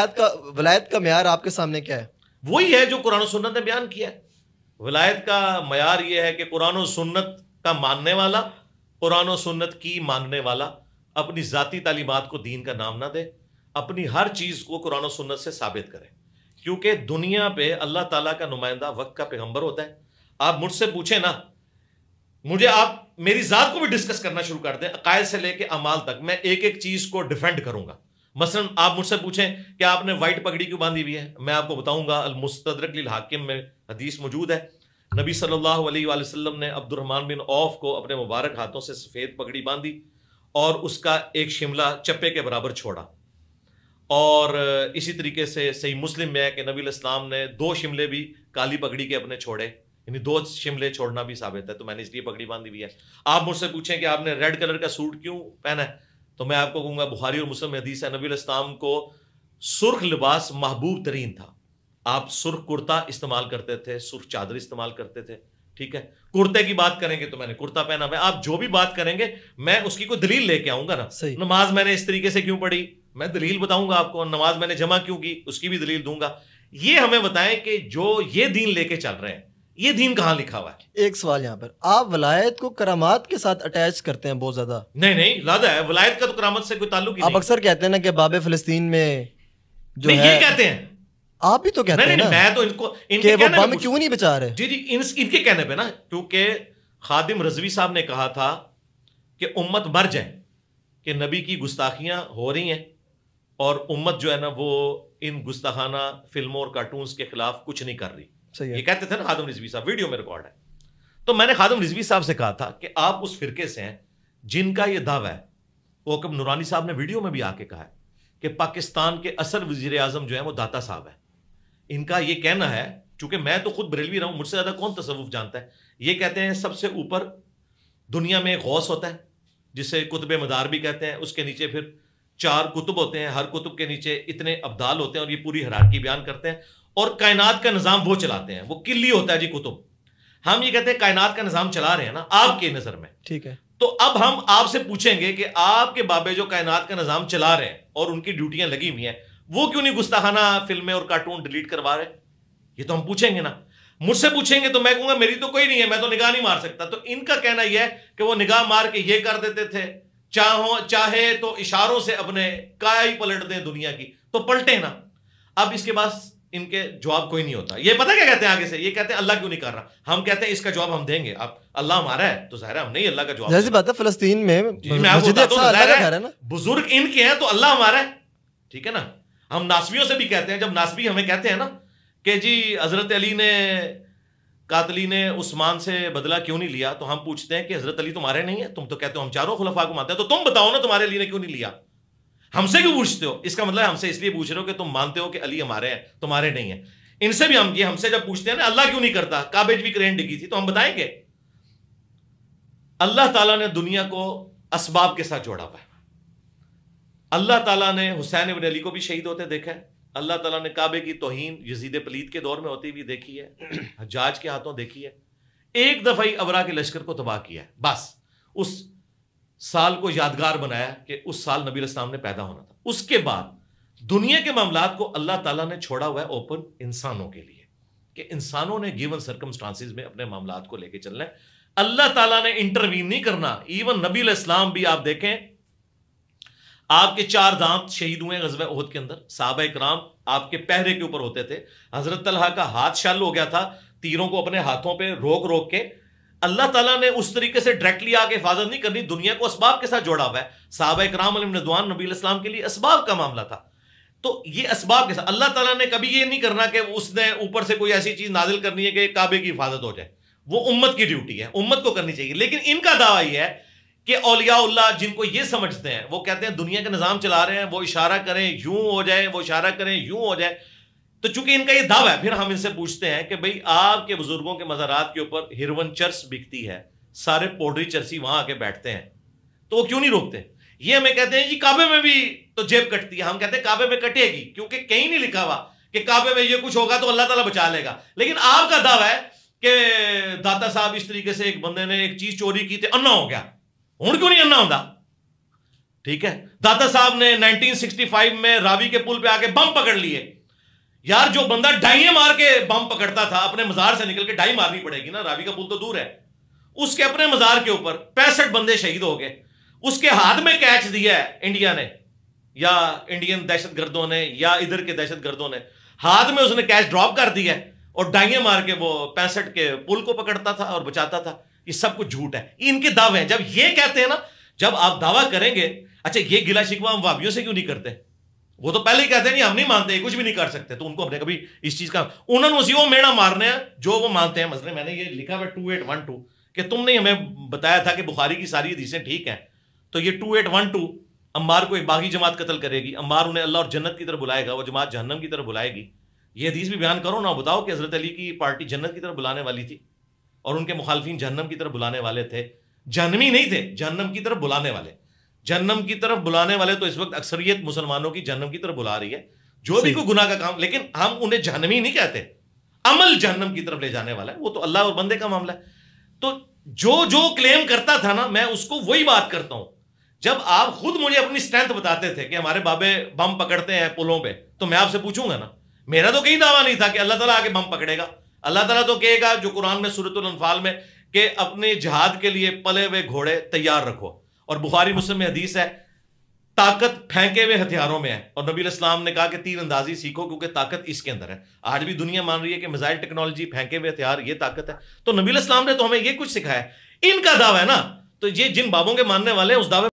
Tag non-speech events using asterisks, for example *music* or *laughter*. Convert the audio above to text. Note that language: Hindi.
वलायत का वलायत का मैार आपके सामने क्या है वही है जो कुरान सुन्नत ने बयान किया है वलायत का मैार ये है कि कुरान सुन्नत का मानने वाला कुरान सुन्नत की मानने वाला अपनी ज़ाती तालीमत को दीन का नाम ना दे अपनी हर चीज़ को कुरान सुन्नत से साबित करें क्योंकि दुनिया पे अल्लाह ताला का नुमाइंदा वक्त का पैगंबर होता है आप मुझसे पूछे ना मुझे आप मेरी ज़ात को भी डिस्कस करना शुरू कर दें अकायद से लेके अमाल तक मैं एक एक चीज़ को डिफेंड करूंगा मसलन आप मुझसे पूछें कि आपने वाइट पगड़ी क्यों बांधी हुई है मैं आपको बताऊंगा अलमुस्तरक हाकिम में हदीस मौजूद है नबी सल्लल्लाहु अलैहि वसल्लम ने अब्दुलरहमान बिन औफ को अपने मुबारक हाथों से सफ़ेद पगड़ी बांधी और उसका एक शिमला चप्पे के बराबर छोड़ा और इसी तरीके से सही मुस्लिम में है कि नबी इस्लाम ने दो शिमले भी काली पगड़ी के अपने छोड़े यानी दो शिमले छोड़ना भी साबित है तो मैंने इसलिए पगड़ी बांधी हुई है आप मुझसे पूछें कि आपने रेड कलर का सूट क्यों पहना है तो मैं आपको कहूंगा बुखारी और मुस्लिम हदीस है नबी इस्लाम को सुर्ख लिबास महबूब तरीन था आप सुर्ख कुर्ता इस्तेमाल करते थे सुर्ख चादर इस्तेमाल करते थे ठीक है कुर्ते की बात करेंगे तो मैंने कुर्ता पहना हुआ आप जो भी बात करेंगे मैं उसकी कोई दलील लेके आऊंगा ना सही नमाज मैंने इस तरीके से क्यों पढ़ी मैं दलील बताऊंगा आपको नमाज मैंने जमा क्यों की उसकी भी दलील दूंगा ये हमें बताएं कि जो ये दीन लेके चल रहे हैं ये दीन कहाँ लिखा हुआ है एक सवाल यहाँ पर आप वलायत को करामात के साथ अटैच करते हैं बहुत ज्यादा नहीं नहीं लादा है वलायत का तो करामत से कोई ताल्लुक आप अक्सर कहते हैं ना कि बाबे फलस्तीन में जो नहीं, है ये कहते हैं आप भी तो कहते हैं ना मैं तो इनको इनके वो बम क्यों नहीं बचा रहे जी जी इन, इनके कहने पे ना क्योंकि खादिम रजवी साहब ने कहा था कि उम्मत मर जाए कि नबी की गुस्ताखियां हो रही हैं और उम्मत जो है ना वो इन गुस्ताखाना फिल्मों और कार्टून के खिलाफ कुछ नहीं कर रही सही है ये कहते थे ना खादम रिजवी साहब वीडियो में रिकॉर्ड है तो मैंने खादम रिजवी साहब से कहा था कि आप उस फिरके से हैं जिनका ये दावा है वो कब नूरानी साहब ने वीडियो में भी आके कहा है कि पाकिस्तान के असल वजीर आजम जो है वो दाता साहब है इनका ये कहना है चूंकि मैं तो खुद बरेलवी रहा हूं मुझसे ज़्यादा कौन तसवुफ जानता है ये कहते हैं सबसे ऊपर दुनिया में गौस होता है जिसे कुतब मदार भी कहते हैं उसके नीचे फिर चार कुतुब होते हैं हर कुतुब के नीचे इतने अब्दाल होते हैं और ये पूरी हरारकी बयान करते हैं और कायनात का निज़ाम वो चलाते हैं वो किली होता है जी कुतुब हम ये कहते हैं कायनात का निज़ाम चला रहे हैं ना आपके नज़र में ठीक है तो अब हम आपसे पूछेंगे कि आपके बाबे जो कायनात का निज़ाम चला रहे हैं और उनकी ड्यूटियां लगी हुई हैं वो क्यों नहीं गुस्ताखाना फिल्में और कार्टून डिलीट करवा रहे ये तो हम पूछेंगे ना मुझसे पूछेंगे तो मैं कहूंगा मेरी तो कोई नहीं है मैं तो निगाह नहीं मार सकता तो इनका कहना यह है कि वो निगाह मार के ये कर देते थे चाहो चाहे तो इशारों से अपने काया पलट दे दुनिया की तो पलटे ना अब इसके पास इनके जवाब कोई नहीं होता ये पता क्या कहते हैं आगे से ये कहते हैं अल्लाह क्यों नहीं कर रहा हम कहते हैं इसका जवाब हम देंगे आप अल्लाह हमारा है तो जहरा हम नहीं अल्लाह का जवाब जैसी बात है फलस्तीन में बुजुर्ग इनके हैं तो अल्लाह हमारा है ठीक है ना हम नासवियों से भी कहते हैं जब नासवी हमें कहते हैं ना कि जी हजरत अली ने कातली ने उस्मान से बदला क्यों नहीं लिया तो हम पूछते हैं कि हजरत अली तुम्हारे नहीं है तुम तो कहते हो हम चारों खुलफा को मानते हैं तो तुम बताओ ना तुम्हारे अली ने क्यों नहीं लिया हमसे क्यों पूछते हो इसका मतलब हमसे इसलिए पूछ रहे हो कि तुम मानते हो कि अली हमारे हैं तुम्हारे नहीं है इनसे भी हम ये हमसे जब पूछते हैं ना अल्लाह क्यों नहीं करता काबेज भी क्रेन डिगी थी तो हम बताएंगे अल्लाह ताला ने दुनिया को असबाब के साथ जोड़ा हुआ अल्लाह ताला ने हुसैन इबन अली को भी शहीद होते देखा है अल्लाह ताला ने काबे की तोहन यजीद पलीद के दौर में होती हुई देखी है *clears throat* हजाज के हाथों देखी है एक दफ़ा ही अबरा के लश्कर को तबाह किया है बस उस साल को यादगार बनाया कि उस साल नबी इस्लाम ने पैदा होना था उसके बाद दुनिया के मामला को अल्लाह ताला ने छोड़ा हुआ है ओपन इंसानों के लिए कि इंसानों ने गिवन सर्कमस्टांसिस में अपने मामला को लेकर चलना है अल्लाह ताला ने इंटरवीन नहीं करना इवन नबी इस्लाम भी आप देखें आपके चार दांत शहीद हुए गजब ओहद के अंदर साहब इक्राम आपके पहरे के ऊपर होते थे हजरत तलहा का हाथ शाल हो गया था तीरों को अपने हाथों पर रोक रोक के अल्लाह ताला ने उस तरीके से डायरेक्टली आगे हिफाजत नहीं करनी दुनिया को असबाब के साथ जोड़ा हुआ है साहब कराम नदवान नबी इस्लाम के लिए असबाब का मामला था तो ये असबाब के साथ अल्लाह ताला ने कभी ये नहीं करना कि उसने ऊपर से कोई ऐसी चीज़ नाजिल करनी है कि काबे की हिफाजत हो जाए वो उम्मत की ड्यूटी है उम्मत को करनी चाहिए लेकिन इनका दावा यह है कि अलियाल्ला जिनको यह समझते हैं वो कहते हैं दुनिया का निज़ाम चला रहे हैं वो इशारा करें यूं हो जाए वो इशारा करें यूं हो जाए तो चूंकि इनका ये दावा है फिर हम इनसे पूछते हैं कि भाई आपके बुजुर्गों के मजारात के ऊपर हिरवन चर्च बिकती है सारे पोडरी चर्सी वहां आके बैठते हैं तो वो क्यों नहीं रोकते ये हमें कहते हैं जी काबे में भी तो जेब कटती है हम कहते हैं काबे में कटेगी क्योंकि कहीं नहीं लिखा हुआ कि काबे में ये कुछ होगा तो अल्लाह ताला बचा लेगा लेकिन आपका दावा है कि दाता साहब इस तरीके से एक बंदे ने एक चीज चोरी की थी अन्ना हो गया हूं क्यों नहीं अन्ना होता ठीक है दाता साहब ने 1965 में रावी के पुल पे आके बम पकड़ लिए यार जो बंदा डाइए मार के बम पकड़ता था अपने मजार से निकल के डाई मारनी पड़ेगी ना रावी का पुल तो दूर है उसके अपने मजार के ऊपर पैंसठ बंदे शहीद हो गए उसके हाथ में कैच दिया है इंडिया ने या इंडियन दहशत गर्दों ने या इधर के दहशत गर्दों ने हाथ में उसने कैच ड्रॉप कर दिया है और डाइए मार के वो पैंसठ के पुल को पकड़ता था और बचाता था ये सब कुछ झूठ है इनके दावे हैं जब ये कहते हैं ना जब आप दावा करेंगे अच्छा ये गिला शिकवा हम वाबियों से क्यों नहीं करते वो तो पहले ही कहते हैं नहीं हम नहीं मानते कुछ भी नहीं कर सकते तो उनको हमने कभी इस चीज का उन्होंने उसी वो मेड़ा मारने हैं जो वो मानते हैं मसले मैंने ये लिखा हुआ टू एट वन टू कि तुमने हमें बताया था कि बुखारी की सारी हदीसें ठीक हैं तो ये टू एट वन टू अम्बार को एक बागी जमात कत्ल करेगी अम्बार उन्हें अल्लाह और जन्नत की तरफ बुलाएगा वो जमात जहन्नम की तरफ बुलाएगी ये हदीस भी बयान करो ना बताओ कि हजरत अली की पार्टी जन्नत की तरफ बुलाने वाली थी और उनके मुखालफी जहन्नम की तरफ बुलाने वाले थे जहनमी नहीं थे जहन्नम की तरफ बुलाने वाले जन्म की तरफ बुलाने वाले तो इस वक्त अक्सरियत मुसलमानों की जन्म की तरफ बुला रही है जो भी कोई गुना का काम लेकिन हम उन्हें जहनमी नहीं कहते अमल जन्म की तरफ ले जाने वाला है वो तो अल्लाह और बंदे का मामला है तो जो जो क्लेम करता था ना मैं उसको वही बात करता हूं जब आप खुद मुझे अपनी स्ट्रेंथ बताते थे कि हमारे बाबे बम पकड़ते हैं पुलों पे तो मैं आपसे पूछूंगा ना मेरा तो कहीं दावा नहीं था कि अल्लाह ताला आके बम पकड़ेगा अल्लाह ताला तो कहेगा जो कुरान में सूरत अनफाल में कि अपने जहाद के लिए पले हुए घोड़े तैयार रखो और बुखारी मुस्लिम में हदीस है ताकत फेंके हुए हथियारों में है और नबी इस्लाम ने कहा कि तीर अंदाजी सीखो क्योंकि ताकत इसके अंदर है आज भी दुनिया मान रही है कि मिजाइल टेक्नोलॉजी फेंके हुए हथियार ये ताकत है तो नबी इस्लाम ने तो हमें ये कुछ सिखाया इनका दावा है ना तो ये जिन बाबों के मानने वाले हैं उस दावे